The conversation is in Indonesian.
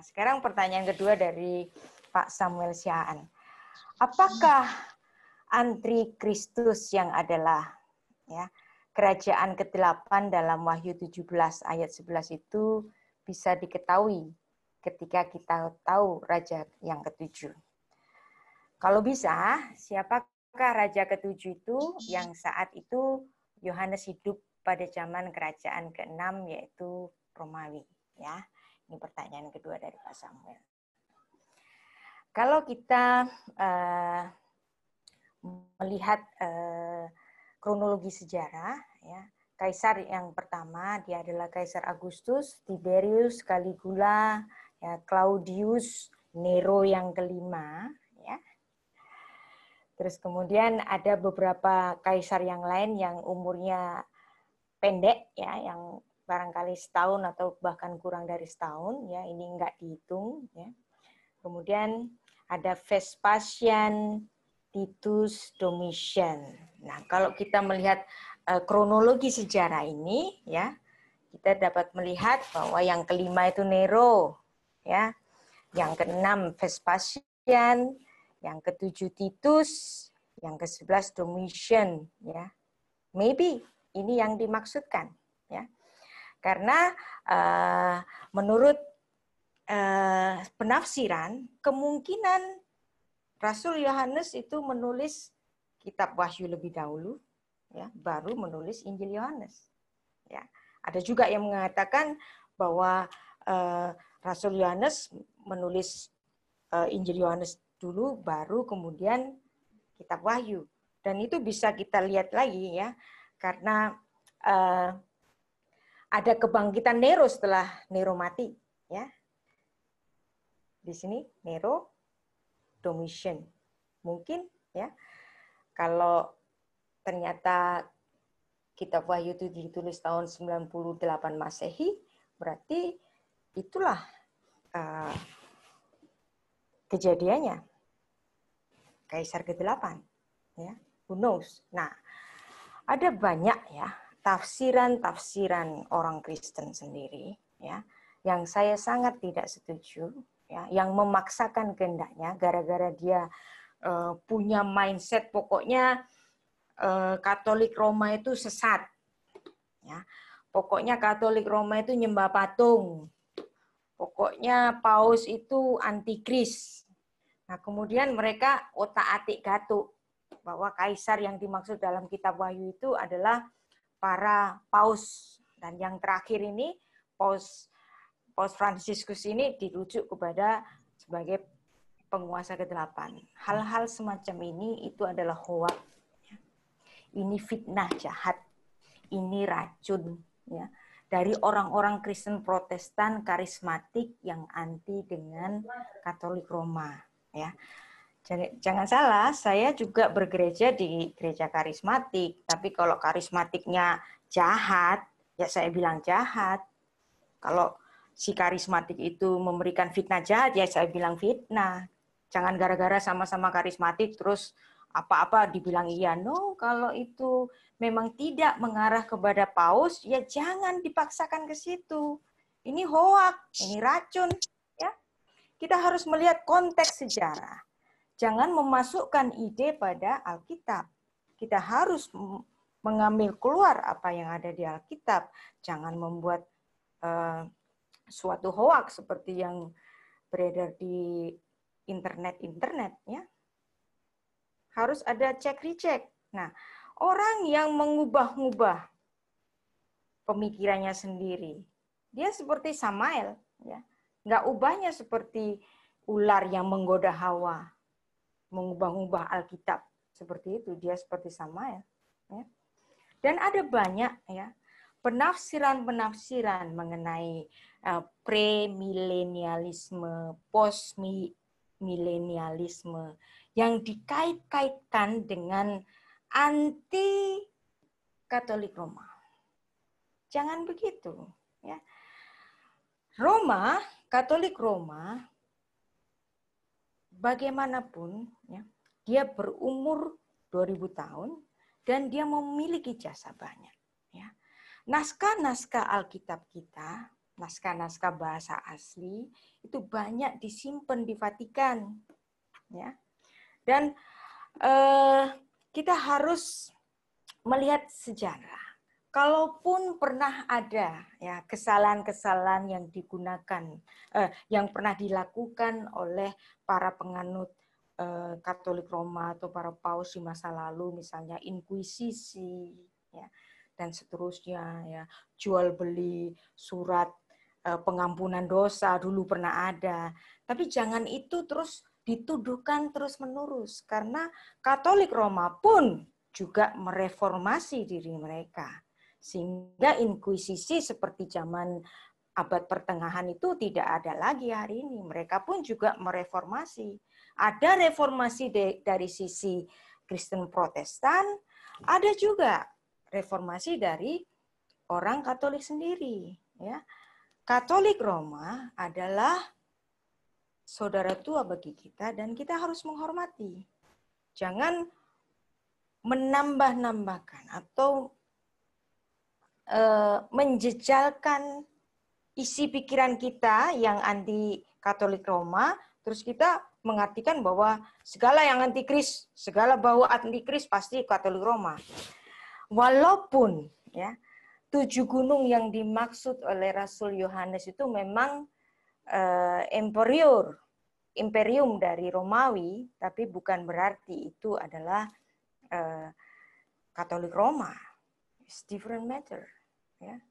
Nah, sekarang pertanyaan kedua dari Pak Samuel Siaan, Apakah Antri Kristus yang adalah ya kerajaan ke-8 dalam Wahyu 17 ayat 11 itu bisa diketahui ketika kita tahu raja yang ketujuh. Kalau bisa, siapakah raja ketujuh itu yang saat itu Yohanes hidup pada zaman kerajaan ke-6 yaitu Romawi, ya. Ini pertanyaan kedua dari Pak Samuel. Kalau kita uh, melihat uh, kronologi sejarah, ya, kaisar yang pertama dia adalah Kaisar Agustus, Tiberius, Caligula, ya, Claudius, Nero yang kelima, ya. Terus kemudian ada beberapa kaisar yang lain yang umurnya pendek ya, yang barangkali setahun atau bahkan kurang dari setahun ya ini nggak dihitung ya kemudian ada Vespasian Titus Domitian nah kalau kita melihat uh, kronologi sejarah ini ya kita dapat melihat bahwa yang kelima itu Nero ya yang keenam Vespasian yang ketujuh Titus yang ke-11 Domitian ya. Maybe ini yang dimaksudkan karena uh, menurut uh, penafsiran kemungkinan Rasul Yohanes itu menulis kitab Wahyu lebih dahulu ya, baru menulis Injil Yohanes. Ya. Ada juga yang mengatakan bahwa uh, Rasul Yohanes menulis uh, Injil Yohanes dulu baru kemudian kitab Wahyu. Dan itu bisa kita lihat lagi ya karena uh, ada kebangkitan Nero setelah Nero mati, ya. Di sini Nero Domitian. Mungkin ya. Kalau ternyata kitab Wahyu itu ditulis tahun 98 Masehi, berarti itulah uh, kejadiannya. Kaisar ke-8 ya. Who knows. Nah, ada banyak ya tafsiran-tafsiran orang Kristen sendiri ya yang saya sangat tidak setuju ya yang memaksakan kehendaknya gara-gara dia uh, punya mindset pokoknya uh, Katolik Roma itu sesat ya pokoknya Katolik Roma itu nyembah patung pokoknya Paus itu antikris nah kemudian mereka otak-atik gatuk bahwa kaisar yang dimaksud dalam kitab Wahyu itu adalah para paus. Dan yang terakhir ini paus paus Fransiskus ini dirujuk kepada sebagai penguasa ke-8. Hal-hal semacam ini itu adalah hoak. Ya. Ini fitnah jahat. Ini racun ya dari orang-orang Kristen Protestan karismatik yang anti dengan Katolik Roma ya. Jangan salah, saya juga bergereja di gereja karismatik. Tapi kalau karismatiknya jahat, ya saya bilang jahat. Kalau si karismatik itu memberikan fitnah jahat, ya saya bilang fitnah. Jangan gara-gara sama-sama karismatik terus apa-apa dibilang iya. No, kalau itu memang tidak mengarah kepada paus, ya jangan dipaksakan ke situ. Ini hoak, ini racun. ya Kita harus melihat konteks sejarah Jangan memasukkan ide pada Alkitab. Kita harus mengambil keluar apa yang ada di Alkitab. Jangan membuat uh, suatu hoax seperti yang beredar di internet-internet ya. Harus ada cek recek Nah, orang yang mengubah-ubah pemikirannya sendiri, dia seperti Samael ya. Nggak ubahnya seperti ular yang menggoda Hawa mengubah-ubah Alkitab seperti itu dia seperti sama ya, ya. dan ada banyak ya penafsiran-penafsiran mengenai uh, premilenialisme, postmilenialisme yang dikait-kaitkan dengan anti Katolik Roma. Jangan begitu, ya. Roma, Katolik Roma bagaimanapun ya, dia berumur 2000 tahun dan dia memiliki jasa banyak ya. Naskah-naskah Alkitab kita, naskah-naskah bahasa asli itu banyak disimpan di Vatikan ya. Dan eh, kita harus melihat sejarah kalaupun pernah ada ya kesalahan-kesalahan yang digunakan eh, yang pernah dilakukan oleh para penganut eh, Katolik Roma atau para paus di masa lalu misalnya inkuisisi ya dan seterusnya ya jual beli surat eh, pengampunan dosa dulu pernah ada tapi jangan itu terus dituduhkan terus-menerus karena Katolik Roma pun juga mereformasi diri mereka sehingga inkuisisi seperti zaman abad pertengahan itu tidak ada lagi hari ini. Mereka pun juga mereformasi. Ada reformasi dari sisi Kristen Protestan, ada juga reformasi dari orang Katolik sendiri. Ya. Katolik Roma adalah saudara tua bagi kita dan kita harus menghormati. Jangan menambah-nambahkan atau Eh, menjejalkan isi pikiran kita yang anti Katolik Roma, terus kita mengartikan bahwa segala yang anti Kris, segala bau Kris pasti Katolik Roma. Walaupun ya tujuh gunung yang dimaksud oleh Rasul Yohanes itu memang uh, imperium dari Romawi, tapi bukan berarti itu adalah uh, Katolik Roma. It's different matter. Yeah.